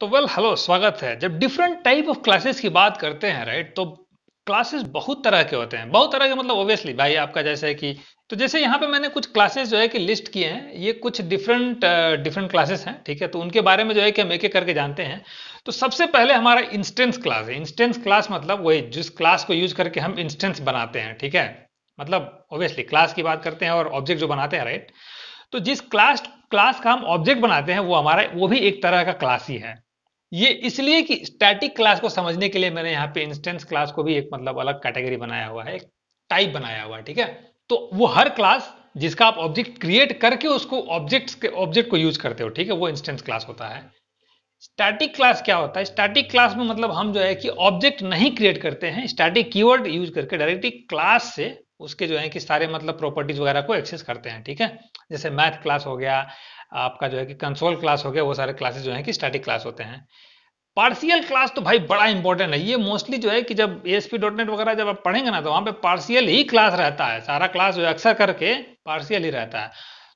तो well hello स्वागत है जब डिफरेंट टाइप ऑफ क्लासेस की बात करते हैं राइट तो क्लासेस बहुत तरह के होते हैं बहुत तरह के मतलब ऑब्वियसली भाई आपका जैसे कि तो जैसे यहाँ पे मैंने कुछ क्लासेस जो है कि लिस्ट किए हैं ये कुछ डिफरेंट डिफरेंट क्लासेस हैं ठीक है तो उनके बारे में जो है कि हम एक एक करके जानते हैं तो सबसे पहले हमारा इंस्टेंस क्लास है इंस्टेंस क्लास मतलब वही जिस क्लास को यूज करके हम इंस्टेंस बनाते हैं ठीक है मतलब ऑब्वियसली क्लास की बात करते हैं और ऑब्जेक्ट जो बनाते हैं राइट तो जिस क्लास क्लास का हम ऑब्जेक्ट बनाते हैं वो हमारा वो भी एक तरह का क्लास ही है ये इसलिए कि स्टैटिक क्लास को समझने के लिए मैंने यहाँ पे इंस्टेंस क्लास को भी एक मतलब अलग कैटेगरी बनाया हुआ है एक टाइप बनाया हुआ है ठीक है तो वो हर क्लास जिसका आप ऑब्जेक्ट क्रिएट करके उसको ऑब्जेक्ट्स के ऑब्जेक्ट को यूज करते हो ठीक है वो इंस्टेंस क्लास होता है स्टैटिक क्लास क्या होता है स्टैटिक क्लास में मतलब हम जो है कि ऑब्जेक्ट नहीं क्रिएट करते हैं स्टैटिक कीवर्ड यूज करके डायरेक्टली क्लास से उसके जो है कि सारे मतलब प्रॉपर्टीज वगैरह को एक्सेस करते हैं ठीक है जैसे मैथ क्लास हो गया आपका जो है कि कंसोल क्लास हो गया वो सारे क्लासेस जो है कि स्टैटिक क्लास होते हैं पार्सियल क्लास तो भाई बड़ा इंपॉर्टेंट है ये मोस्टली जो है कि जब ए वगैरह जब आप पढ़ेंगे ना तो वहाँ पे पार्सियल ही क्लास रहता है सारा क्लास जो है अक्सर करके पार्सियल ही रहता है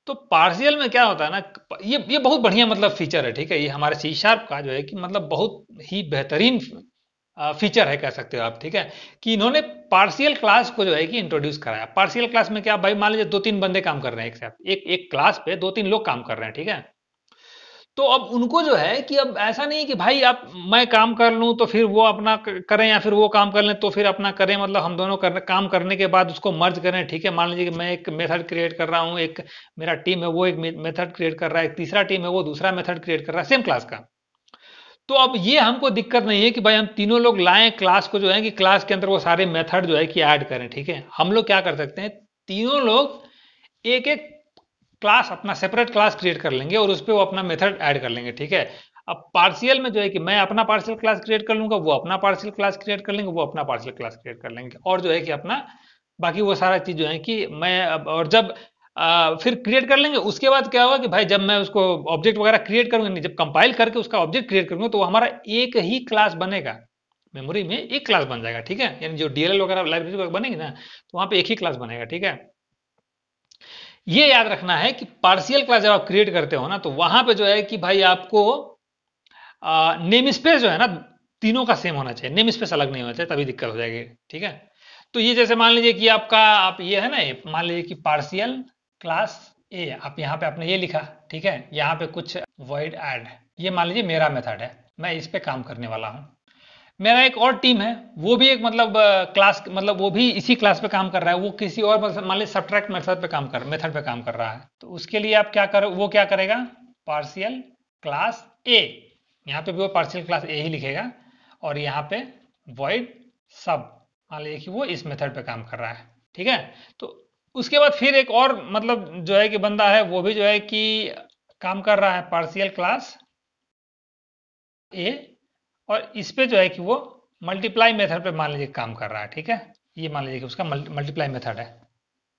तो पार्सियल में क्या होता है ना ये ये बहुत बढ़िया मतलब फीचर है ठीक है ये हमारे सी शार्प का जो है कि मतलब बहुत ही बेहतरीन फीचर है कह सकते हो आप ठीक है कि इन्होंने पार्शियल क्लास को जो है कि इंट्रोड्यूस कराया पार्शियल क्लास में क्या भाई मान लीजिए दो तीन बंदे काम कर रहे हैं एक साथ एक एक क्लास पे दो तीन लोग काम कर रहे हैं ठीक है तो अब उनको जो है कि अब ऐसा नहीं कि भाई आप मैं काम कर लू तो फिर वो अपना करें या फिर वो काम कर लें तो फिर अपना करें मतलब हम दोनों कर, काम करने के बाद उसको मर्ज करें ठीक है मान लीजिए कि मैं एक मेथड क्रिएट कर रहा हूँ एक मेरा टीम है वो एक मेथड क्रिएट कर रहा है तीसरा टीम है वो दूसरा मेथड क्रिएट कर रहा है सेम क्लास का तो अब ये हमको दिक्कत नहीं है कि भाई हम तीनों लोग लाएं क्लास को जो है कि क्लास के अंदर वो सारे मेथड जो है कि ऐड करें ठीक है हम लोग क्या कर सकते हैं तीनों लोग एक एक क्लास अपना सेपरेट क्लास क्रिएट कर लेंगे और उस पर वो अपना मेथड ऐड कर लेंगे ठीक है अब पार्शियल में जो है कि मैं अपना पार्शियल क्लास क्रिएट कर लूंगा वो अपना पार्शियल क्लास क्रिएट कर लेंगे वो अपना पार्शियल क्लास क्रिएट कर लेंगे और जो है कि अपना बाकी वो सारा चीज जो है कि मैं और जब आ, फिर क्रिएट कर लेंगे उसके बाद क्या होगा कि भाई जब मैं उसको ऑब्जेक्ट वगैरह क्रिएट करूंगा जब कंपाइल करके उसका ऑब्जेक्ट क्रिएट करूंगा तो हमारा एक ही क्लास बनेगा मेमोरी में एक क्लास बन जाएगा ठीक है यानी जो डीएलएल वगैरह लाइब्रेरी वगैरह बनेगी ना तो वहां पे एक ही क्लास बनेगा ठीक है ये याद रखना है कि पार्शियल क्लास जब आप क्रिएट करते हो ना तो वहां पे जो है कि भाई आपको नेम स्पेस जो है ना तीनों का सेम होना चाहिए नेम स्पेस अलग नहीं होना चाहिए तभी दिक्कत हो जाएगी ठीक है तो ये जैसे मान लीजिए कि आपका आप ये है ना मान लीजिए कि पार्शियल क्लास ए आप यहाँ पे आपने ये लिखा ठीक है यहाँ पे कुछ वर्ड ऐड ये मान लीजिए मेरा मेथड है मैं इस पे काम करने वाला हूँ मेरा एक और टीम है वो भी एक मतलब क्लास मतलब वो भी इसी क्लास पे काम कर रहा है वो किसी और मतलब मान लीजिए सब्ट्रैक्ट मेथड पे काम कर मेथड पे काम कर रहा है तो उसके लिए आप क्या करो वो क्या करेगा पार्शियल क्लास ए यहाँ पे भी वो पार्शियल क्लास ए ही लिखेगा और यहाँ पे वॉइड सब मान लीजिए कि वो इस मेथड पे काम कर रहा है ठीक है तो उसके बाद फिर एक और मतलब जो है कि बंदा है वो भी जो है कि काम कर रहा है पार्शियल क्लास ए और इस पे जो है कि वो मल्टीप्लाई मेथड पे मान लीजिए काम कर रहा है ठीक है ये मान लीजिए कि उसका मल्टीप्लाई मेथड है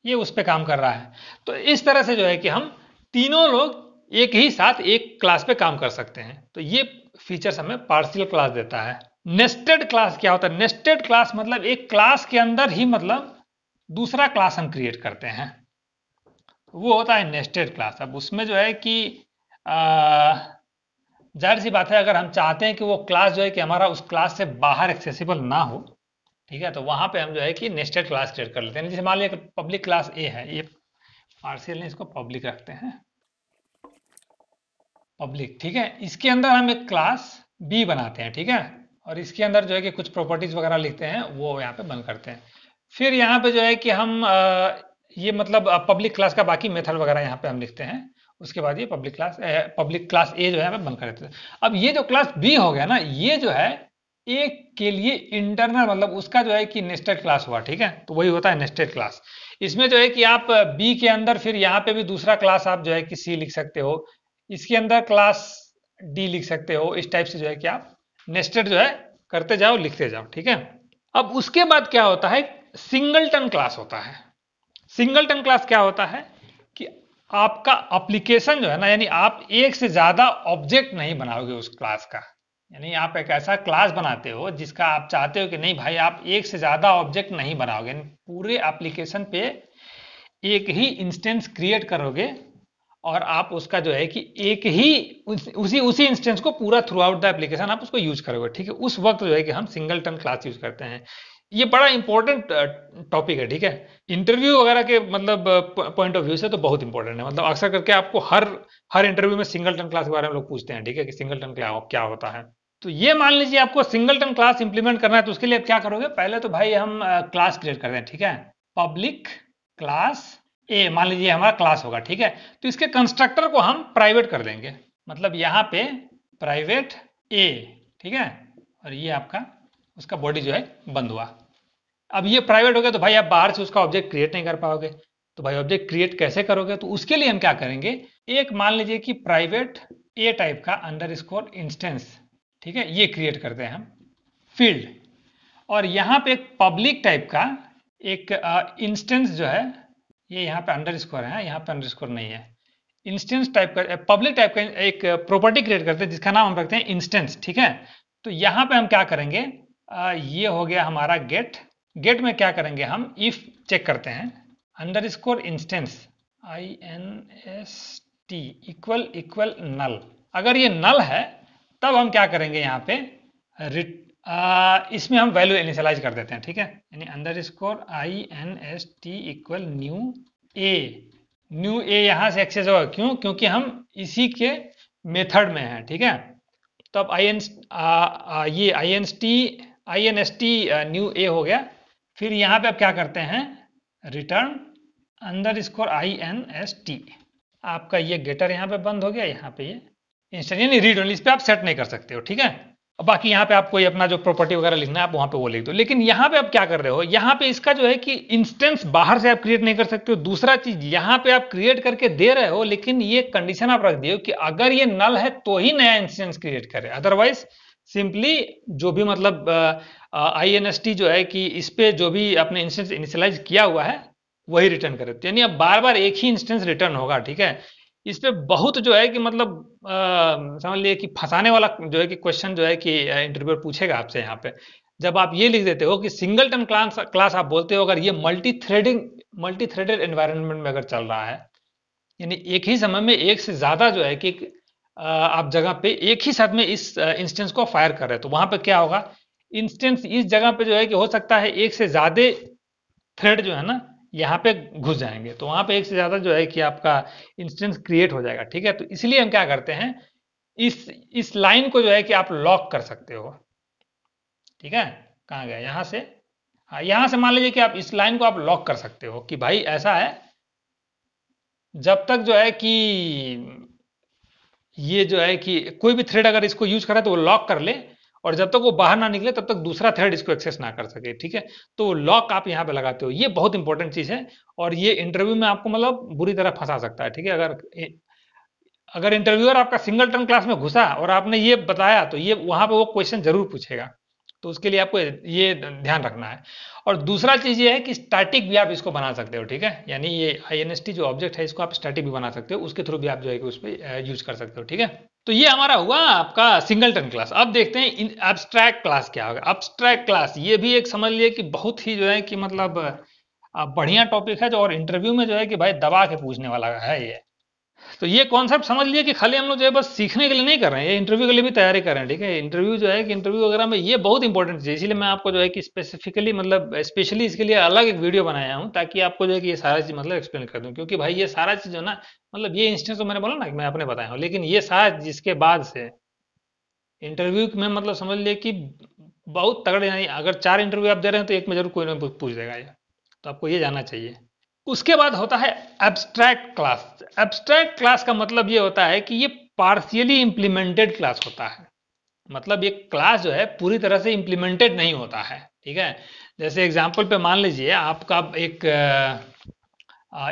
ये उस पर काम कर रहा है तो इस तरह से जो है कि हम तीनों लोग एक ही साथ एक क्लास पे काम कर सकते हैं तो ये फीचर्स हमें पार्शियल क्लास देता है नेस्टेड क्लास क्या होता है नेस्टेड क्लास मतलब एक क्लास के अंदर ही मतलब दूसरा क्लास हम क्रिएट करते हैं वो होता है नेस्टेड क्लास अब उसमें जो है कि जाहिर सी बात है अगर हम चाहते हैं कि वो क्लास जो है कि हमारा उस क्लास से बाहर एक्सेसिबल ना हो ठीक है तो वहाँ पे हम जो है कि नेस्टेड क्लास क्रिएट कर लेते हैं जैसे मान लिया पब्लिक क्लास ए है ये पार्सियल ने इसको पब्लिक रखते हैं पब्लिक ठीक है इसके अंदर हम एक क्लास बी बनाते हैं ठीक है और इसके अंदर जो है कि कुछ प्रॉपर्टीज वगैरह लिखते हैं वो यहाँ पे बंद करते हैं फिर यहाँ पे जो है कि हम ये मतलब पब्लिक क्लास का बाकी मेथड वगैरह यहाँ पे हम लिखते हैं उसके बाद ये public class public class A जो है हमें बंद कर देते हैं अब ये जो क्लास बी हो गया ना ये जो है ए के लिए इंटरनल मतलब उसका जो है कि नेस्टेड क्लास हुआ ठीक है तो वही होता है नेस्टेड क्लास इसमें जो है कि आप बी के अंदर फिर यहाँ पे भी दूसरा क्लास आप जो है कि सी लिख सकते हो इसके अंदर क्लास डी लिख सकते हो इस टाइप से जो है कि आप नेस्टेड जो है करते जाओ लिखते जाओ ठीक है अब उसके बाद क्या होता है सिंगलटन क्लास होता है सिंगलटन क्लास क्या होता है कि आपका अप्लीकेशन जो है ना यानी आप एक से ज्यादा ऑब्जेक्ट नहीं बनाओगे उस क्लास का यानी आप एक ऐसा क्लास बनाते हो जिसका आप चाहते हो कि नहीं भाई आप एक से ज्यादा ऑब्जेक्ट नहीं बनाओगे पूरे एप्लीकेशन पे एक ही इंस्टेंस क्रिएट करोगे और आप उसका जो है कि एक ही उस, उसी उसी इंस्टेंस को पूरा थ्रू आउट द एप्लीकेशन आप उसको यूज करोगे ठीक है उस वक्त जो है कि हम सिंगल टन क्लास यूज करते हैं ये बड़ा इंपॉर्टेंट टॉपिक है ठीक है इंटरव्यू वगैरह के मतलब पॉइंट ऑफ व्यू से तो बहुत इंपॉर्टेंट है मतलब अक्सर करके आपको हर हर इंटरव्यू में सिंगल टन क्लास के बारे में लोग पूछते हैं ठीक है कि सिंगल टन क्या क्या होता है तो ये मान लीजिए आपको सिंगल टन क्लास इंप्लीमेंट करना है तो उसके लिए आप क्या करोगे पहले तो भाई हम क्लास क्रिएट कर हैं ठीक है पब्लिक क्लास ए मान लीजिए हमारा क्लास होगा ठीक है तो इसके कंस्ट्रक्टर को हम प्राइवेट कर देंगे मतलब यहाँ पे प्राइवेट ए ठीक है और ये आपका उसका बॉडी जो है बंद हुआ अब ये प्राइवेट हो गया तो भाई आप बाहर से उसका ऑब्जेक्ट क्रिएट नहीं कर पाओगे तो भाई ऑब्जेक्ट क्रिएट कैसे करोगे तो उसके लिए हम क्या करेंगे एक मान लीजिए कि प्राइवेट ए टाइप का अंडर स्कोर इंस्टेंस ठीक है ये क्रिएट करते हैं हम फील्ड और यहाँ पे एक पब्लिक टाइप का एक इंस्टेंस जो है ये यहाँ पे अंडर स्कोर है यहाँ पे अंडर स्कोर नहीं है इंस्टेंस टाइप का पब्लिक टाइप का एक प्रॉपर्टी क्रिएट करते हैं जिसका नाम हम रखते हैं इंस्टेंस ठीक है तो यहाँ पे हम क्या करेंगे आ, ये हो गया हमारा गेट गेट में क्या करेंगे हम इफ चेक करते हैं underscore instance I N S T equal equal null अगर ये नल है तब हम क्या करेंगे यहाँ पे इसमें हम वैल्यू इनिशियलाइज कर देते हैं ठीक है यानी underscore I N S T equal new A new A यहाँ से एक्सेस होगा क्यों क्योंकि हम इसी के मेथड में हैं ठीक है तो अब आई एन ये I N T I N S T new A हो गया फिर यहाँ पे आप क्या करते हैं return underscore I N S T आपका ये गेटर यहाँ पे बंद हो गया यहाँ पे ये इंस्टेंट यानी रीड ओनली इस पर आप सेट नहीं कर सकते हो ठीक है और बाकी यहाँ पे आप कोई अपना जो प्रॉपर्टी वगैरह लिखना है आप वहाँ पे वो लिख दो लेकिन यहाँ पे आप क्या कर रहे हो यहाँ पे इसका जो है कि इंस्टेंस बाहर से आप क्रिएट नहीं कर सकते हो दूसरा चीज यहाँ पे आप क्रिएट करके दे रहे हो लेकिन ये कंडीशन आप रख दिए कि अगर ये नल है तो ही नया इंस्टेंस क्रिएट करे अदरवाइज सिंपली जो भी मतलब आईएनएसटी जो है कि इस पर जो भी आपने इंस्टेंस इनिशियलाइज किया हुआ है वही रिटर्न करे यानी अब बार बार एक ही इंस्टेंस रिटर्न होगा ठीक है इस पर बहुत जो है कि मतलब समझ लिए कि फंसाने वाला जो है कि क्वेश्चन जो है कि इंटरव्यूअर पूछेगा आपसे यहाँ पे जब आप ये लिख देते हो कि सिंगल टर्म क्लास क्लास आप बोलते हो अगर ये multi threading multi threaded environment में अगर चल रहा है यानी एक ही समय में एक से ज्यादा जो है कि आप जगह पे एक ही साथ में इस इंस्टेंस को फायर कर रहे हैं तो वहां पे क्या होगा इंस्टेंस इस जगह पे जो है कि हो सकता है एक से ज्यादा थ्रेड जो है ना यहाँ पे घुस जाएंगे तो वहां पे एक से ज्यादा जो है कि आपका इंस्टेंस क्रिएट हो जाएगा ठीक है तो इसलिए हम क्या करते हैं इस इस लाइन को जो है कि आप लॉक कर सकते हो ठीक है कहाँ गया यहाँ से हाँ यहाँ से मान लीजिए कि आप इस लाइन को आप लॉक कर सकते हो कि भाई ऐसा है जब तक जो है कि ये जो है कि कोई भी थ्रेड अगर इसको यूज करे तो वो लॉक कर ले और जब तक वो बाहर ना निकले तब तक दूसरा थ्रेड इसको एक्सेस ना कर सके ठीक है तो लॉक आप यहाँ पे लगाते हो ये बहुत इंपॉर्टेंट चीज है और ये इंटरव्यू में आपको मतलब बुरी तरह फंसा सकता है ठीक है अगर अगर इंटरव्यूअर आपका सिंगल टर्न क्लास में घुसा और आपने ये बताया तो ये वहां पे वो क्वेश्चन जरूर पूछेगा तो उसके लिए आपको ये ध्यान रखना है और दूसरा चीज़ ये है कि स्टैटिक भी आप इसको बना सकते हो ठीक है यानी ये आई जो ऑब्जेक्ट है इसको आप स्टैटिक भी बना सकते हो उसके थ्रू भी आप जो है कि उस पर यूज कर सकते हो ठीक है तो ये हमारा हुआ आपका सिंगलटन क्लास अब देखते हैं एब्स्ट्रैक्ट क्लास क्या होगा एब्स्ट्रैक्ट क्लास ये भी एक समझ लिए कि बहुत ही जो है कि मतलब बढ़िया टॉपिक है जो और इंटरव्यू में जो है कि भाई दबा के पूछने वाला है ये तो ये कॉन्सेप्ट समझ लिए कि खाली हम लोग जो है बस सीखने के लिए नहीं कर रहे हैं ये इंटरव्यू के लिए भी तैयारी कर रहे हैं ठीक है इंटरव्यू जो है कि इंटरव्यू वगैरह में ये बहुत इंपॉर्टेंट चीज इसलिए मैं आपको जो है कि स्पेसिफिकली मतलब स्पेशली इसके लिए अलग एक वीडियो बनाया हूँ ताकि आपको जो है कि ये सारा चीज मतलब एक्सप्लेन कर दूँ क्योंकि भाई ये सारा चीज जो ना मतलब ये इंस्टेंस तो मैंने बोला ना मैं अपने बताया हूँ लेकिन ये सारा जिसके बाद से इंटरव्यू में मतलब समझ लिया कि बहुत तगड़े अगर चार इंटरव्यू आप दे रहे हैं तो एक में जरूर कोई ना पूछ देगा ये तो आपको ये जाना चाहिए उसके बाद होता है एब्स्ट्रैक्ट क्लास एब्स्ट्रैक्ट क्लास का मतलब ये होता है कि ये पार्शियली इंप्लीमेंटेड क्लास होता है मतलब ये क्लास जो है पूरी तरह से इंप्लीमेंटेड नहीं होता है ठीक है जैसे एग्जांपल पे मान लीजिए आपका एक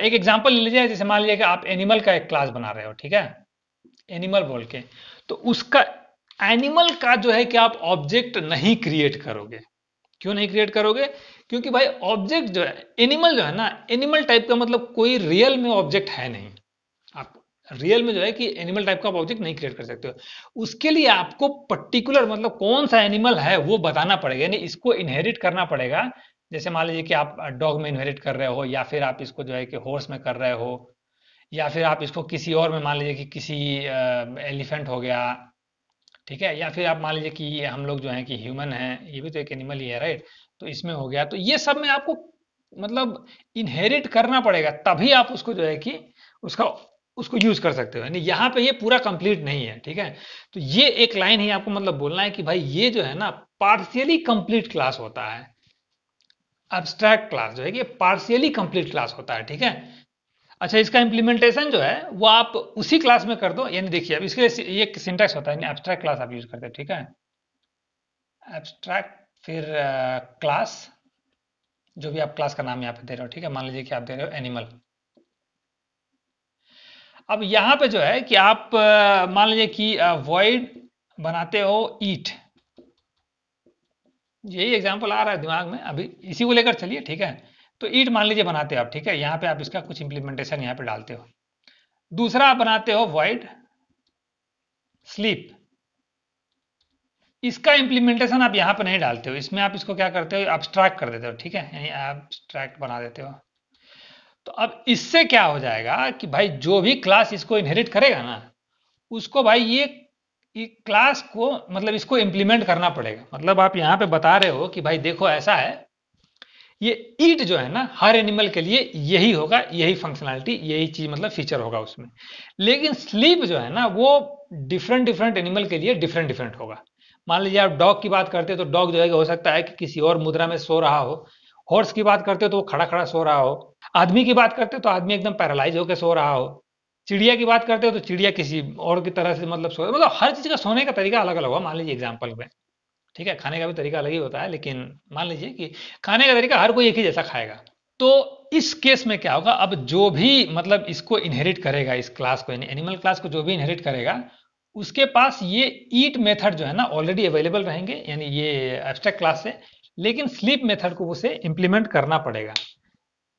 एक एग्जांपल ले लीजिए जैसे मान लीजिए कि आप एनिमल का एक क्लास बना रहे हो ठीक है एनिमल बोल के तो उसका एनिमल का जो है कि आप ऑब्जेक्ट नहीं क्रिएट करोगे क्यों नहीं क्रिएट करोगे क्योंकि भाई ऑब्जेक्ट जो है एनिमल जो है ना एनिमल टाइप का मतलब कोई रियल में ऑब्जेक्ट है नहीं आप रियल में जो है कि एनिमल टाइप का आप ऑब्जेक्ट नहीं क्रिएट कर सकते हो उसके लिए आपको पर्टिकुलर मतलब कौन सा एनिमल है वो बताना पड़ेगा यानी इसको इनहेरिट करना पड़ेगा जैसे मान लीजिए कि आप डॉग में इनहेरिट कर रहे हो या फिर आप इसको जो है कि हॉर्स में कर रहे हो या फिर आप इसको किसी और में मान लीजिए कि किसी एलिफेंट हो गया ठीक है या फिर आप मान लीजिए कि हम लोग जो है कि ह्यूमन है ये भी तो एक एनिमल ही है राइट तो इसमें हो गया तो ये सब में आपको मतलब इनहेरिट करना पड़ेगा तभी आप उसको जो है कि उसका उसको यूज कर सकते हो यानी यहाँ पे ये पूरा कंप्लीट नहीं है ठीक है तो ये एक लाइन ही आपको मतलब बोलना है कि भाई ये जो है ना पार्शियली कंप्लीट क्लास होता है एब्स्ट्रैक्ट क्लास जो है कि पार्शियली कंप्लीट क्लास होता है ठीक है अच्छा इसका इंप्लीमेंटेशन जो है वो आप उसी क्लास में कर दो यानी देखिए अब इसके लिए ये सिंटेक्स होता है एब्स्ट्रैक्ट क्लास आप यूज करते हैं ठीक है एब्स्ट्रैक्ट फिर क्लास जो भी आप क्लास का नाम यहाँ पे दे रहे हो ठीक है मान लीजिए कि आप दे रहे हो एनिमल अब यहाँ पे जो है कि आप मान लीजिए कि वॉइड बनाते हो ईट यही एग्जाम्पल आ रहा है दिमाग में अभी इसी को लेकर चलिए ठीक है तो ईट मान लीजिए बनाते हो आप ठीक है यहाँ पे आप इसका कुछ इंप्लीमेंटेशन यहाँ पे डालते हो दूसरा आप बनाते हो वॉइड स्लीप इसका इम्प्लीमेंटेशन आप यहाँ पर नहीं डालते हो इसमें आप इसको क्या करते हो एबस्ट्रैक्ट कर देते हो ठीक है यानी एबस्ट्रैक्ट बना देते हो तो अब इससे क्या हो जाएगा कि भाई जो भी क्लास इसको इनहेरिट करेगा ना उसको भाई ये, ये क्लास को मतलब इसको इम्प्लीमेंट करना पड़ेगा मतलब आप यहाँ पे बता रहे हो कि भाई देखो ऐसा है ये ईट जो है ना हर एनिमल के लिए यही होगा यही फंक्शनैलिटी यही चीज मतलब फीचर होगा उसमें लेकिन स्लीप जो है ना वो डिफरेंट डिफरेंट एनिमल के लिए डिफरेंट डिफरेंट होगा मान लीजिए आप डॉग की बात करते हैं तो डॉग जो है हो सकता है कि किसी और मुद्रा में सो रहा हो हॉर्स की बात करते हो तो वो खड़ा खड़ा सो रहा हो आदमी की बात करते हो तो आदमी एकदम पैरालाइज होकर सो रहा हो चिड़िया की बात करते हो तो चिड़िया किसी और की तरह से मतलब सो मतलब हर चीज़ का सोने का तरीका अलग अलग हुआ मान लीजिए एग्जाम्पल में ठीक है खाने का भी तरीका अलग ही होता है लेकिन मान लीजिए कि खाने का तरीका हर कोई एक ही जैसा खाएगा तो इस केस में क्या होगा अब जो भी मतलब इसको इनहेरिट करेगा इस क्लास को एनिमल क्लास को जो भी इनहेरिट करेगा उसके पास ये ईट मेथड जो है ना ऑलरेडी अवेलेबल रहेंगे यानी ये एब्स्ट्रैक्ट क्लास है लेकिन स्लीप मेथड को उसे इंप्लीमेंट करना पड़ेगा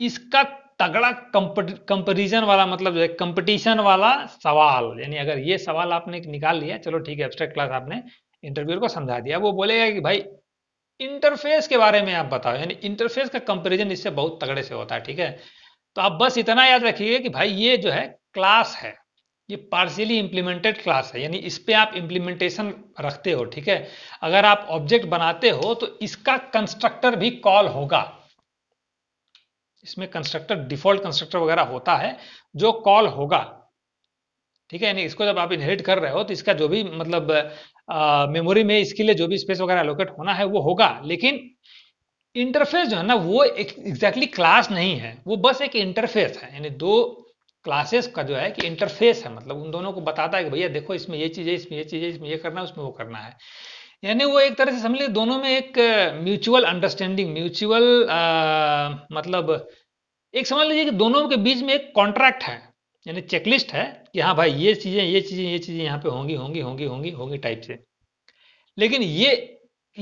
इसका तगड़ा कंपेरिजन वाला मतलब जो है कंपटीशन वाला सवाल यानी अगर ये सवाल आपने निकाल लिया चलो ठीक है एब्स्ट्रैक्ट क्लास आपने इंटरव्यूर को समझा दिया वो बोलेगा कि भाई इंटरफेस के बारे में आप बताओ यानी इंटरफेस का कंपेरिजन इससे बहुत तगड़े से होता है ठीक है तो आप बस इतना याद रखिए कि भाई ये जो है क्लास है ये पार्शियली इम्प्लीमेंटेड क्लास है यानी इस पर आप इम्प्लीमेंटेशन रखते हो ठीक है अगर आप ऑब्जेक्ट बनाते हो तो इसका कंस्ट्रक्टर भी कॉल होगा इसमें कंस्ट्रक्टर डिफॉल्ट कंस्ट्रक्टर वगैरह होता है जो कॉल होगा ठीक है यानी इसको जब आप इनहेरिट कर रहे हो तो इसका जो भी मतलब मेमोरी में इसके लिए जो भी स्पेस वगैरह एलोकेट होना है वो होगा लेकिन इंटरफेस जो है ना वो एग्जैक्टली exactly क्लास नहीं है वो बस एक इंटरफेस है यानी दो क्लासेस का जो है कि इंटरफेस है मतलब उन दोनों को बताता है कि भैया देखो इसमें ये चीज़ है इसमें ये चीज़ है इसमें ये करना है उसमें वो करना है यानी वो एक तरह से समझ लीजिए दोनों में एक म्यूचुअल अंडरस्टैंडिंग म्यूचुअल मतलब एक समझ लीजिए कि दोनों के बीच में एक कॉन्ट्रैक्ट है यानी चेकलिस्ट है कि हाँ भाई ये चीज़ें ये चीज़ें ये चीज़ें यहाँ पे होंगी होंगी होंगी होंगी होंगी टाइप से लेकिन ये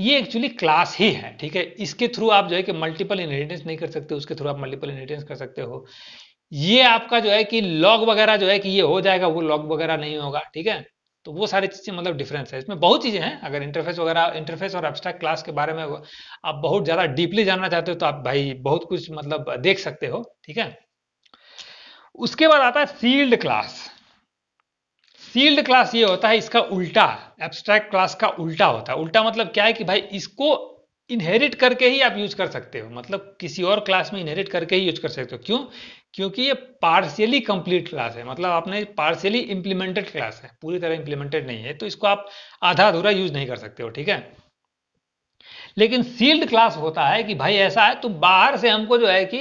ये एक्चुअली क्लास ही है ठीक है इसके थ्रू आप जो है कि मल्टीपल इनहेरिटेंस नहीं कर सकते उसके थ्रू आप मल्टीपल इनहेरिटेंस कर सकते हो ये आपका जो है कि लॉग वगैरह जो है कि ये हो जाएगा वो लॉग वगैरह नहीं होगा ठीक है तो वो सारी चीज़ें मतलब डिफरेंस है इसमें बहुत चीज़ें हैं अगर इंटरफेस वगैरह इंटरफेस और एब्स्ट्रैक्ट क्लास के बारे में आप बहुत ज़्यादा डीपली जानना चाहते हो तो आप भाई बहुत कुछ मतलब देख सकते हो ठीक है उसके बाद आता है सील्ड क्लास सील्ड क्लास ये होता है इसका उल्टा एब्स्ट्रैक्ट क्लास का उल्टा होता है उल्टा मतलब क्या है कि भाई इसको इनहेरिट करके ही आप यूज कर सकते हो मतलब किसी और क्लास में इनहेरिट करके ही यूज कर सकते हो क्यों क्योंकि ये पार्शियली कंप्लीट क्लास है मतलब आपने पार्शियली इंप्लीमेंटेड क्लास है पूरी तरह इंप्लीमेंटेड नहीं है तो इसको आप आधा अधूरा यूज नहीं कर सकते हो ठीक है लेकिन सील्ड क्लास होता है कि भाई ऐसा है तो बाहर से हमको जो है कि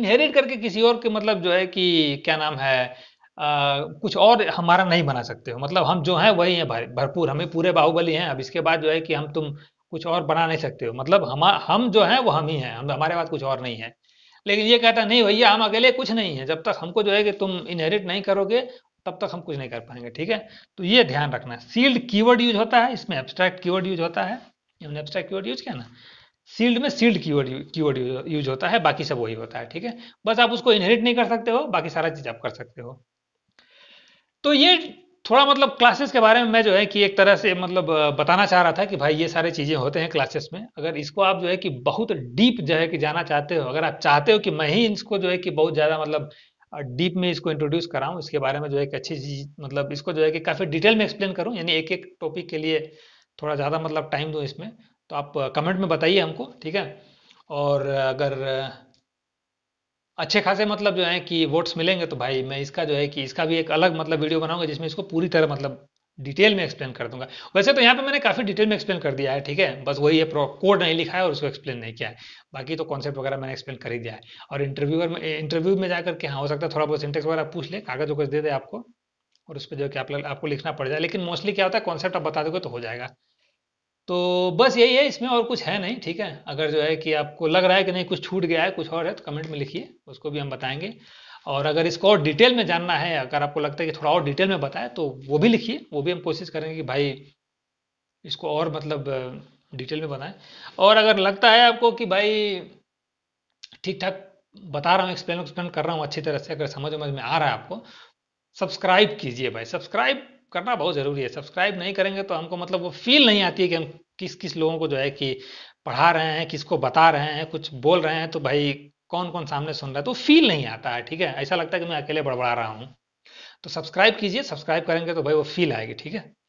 इनहेरिट करके किसी और के मतलब जो है कि क्या नाम है आ, कुछ और हमारा नहीं बना सकते हो मतलब हम जो है वही है भरपूर हमें पूरे बाहुबली हैं अब इसके बाद जो है कि हम तुम कुछ और बना नहीं सकते हो मतलब हम हम जो हैं वो हम ही हैं हम हमारे पास कुछ और नहीं है लेकिन ये कहता नहीं भैया हम अकेले कुछ नहीं है जब तक हमको जो है कि तुम इनहेरिट नहीं करोगे तब तक हम कुछ नहीं कर पाएंगे ठीक है तो ये ध्यान रखना है सील्ड कीवर्ड यूज होता है इसमें एब्स्ट्रैक्ट कीवर्ड यूज होता है हमने एब्स्ट्रैक्ट कीवर्ड यूज किया ना सील्ड में सील्ड कीवर्ड कीवर्ड यूज होता है बाकी सब वही होता है ठीक है बस आप उसको इनहेरिट नहीं कर सकते हो बाकी सारा चीज आप कर सकते हो तो ये थोड़ा मतलब क्लासेस के बारे में मैं जो है कि एक तरह से मतलब बताना चाह रहा था कि भाई ये सारे चीज़ें होते हैं क्लासेस में अगर इसको आप जो है कि बहुत डीप जो है कि जाना चाहते हो अगर आप चाहते हो कि मैं ही इसको जो है कि बहुत ज़्यादा मतलब डीप में इसको इंट्रोड्यूस कराऊँ इसके बारे में जो है कि अच्छी चीज मतलब इसको जो है कि काफ़ी डिटेल में एक्सप्लेन करूँ यानी एक एक टॉपिक के लिए थोड़ा ज़्यादा मतलब टाइम दूँ इसमें तो आप कमेंट में बताइए हमको ठीक है और अगर अच्छे खासे मतलब जो है कि वोट्स मिलेंगे तो भाई मैं इसका जो है कि इसका भी एक अलग मतलब वीडियो बनाऊंगा जिसमें इसको पूरी तरह मतलब डिटेल में एक्सप्लेन कर दूंगा वैसे तो यहाँ पे मैंने काफी डिटेल में एक्सप्लेन कर दिया है ठीक है बस वही है कोड नहीं लिखा है और उसको एक्सप्लेन नहीं किया है बाकी तो कॉन्सेप्ट वगैरह मैंने एक्सप्लेन कर ही दिया है और इंटरव्यूअर में इंटरव्यू में जाकर के हाँ हो सकता है थोड़ा बहुत सिंटेक्स वगैरह पूछ ले कागज वगैरह दे दे आपको और उस पर जो कि आप, आपको लिखना पड़ जाए लेकिन मोस्टली क्या होता है कॉन्सेप्ट आप बता दोगे तो हो जाएगा तो बस यही है इसमें और कुछ है नहीं ठीक है अगर जो है कि आपको लग रहा है कि नहीं कुछ छूट गया है कुछ और है तो कमेंट में लिखिए उसको भी हम बताएंगे और अगर इसको और डिटेल में जानना है अगर आपको लगता है कि थोड़ा और डिटेल में बताएं तो वो भी लिखिए वो भी हम कोशिश करेंगे कि भाई इसको और मतलब डिटेल में बनाएं और अगर लगता है आपको कि भाई ठीक ठाक बता रहा हूँ एक्सप्लेन एक्सप्लेन कर रहा हूँ अच्छी तरह से अगर समझ समझ में आ रहा है आपको सब्सक्राइब कीजिए भाई सब्सक्राइब करना बहुत ज़रूरी है सब्सक्राइब नहीं करेंगे तो हमको मतलब वो फील नहीं आती है कि हम किस किस लोगों को जो है कि पढ़ा रहे हैं किसको बता रहे हैं कुछ बोल रहे हैं तो भाई कौन कौन सामने सुन रहा है तो फील नहीं आता है ठीक है ऐसा लगता है कि मैं अकेले बड़बड़ा रहा हूँ तो सब्सक्राइब कीजिए सब्सक्राइब करेंगे तो भाई वो फील आएगी ठीक है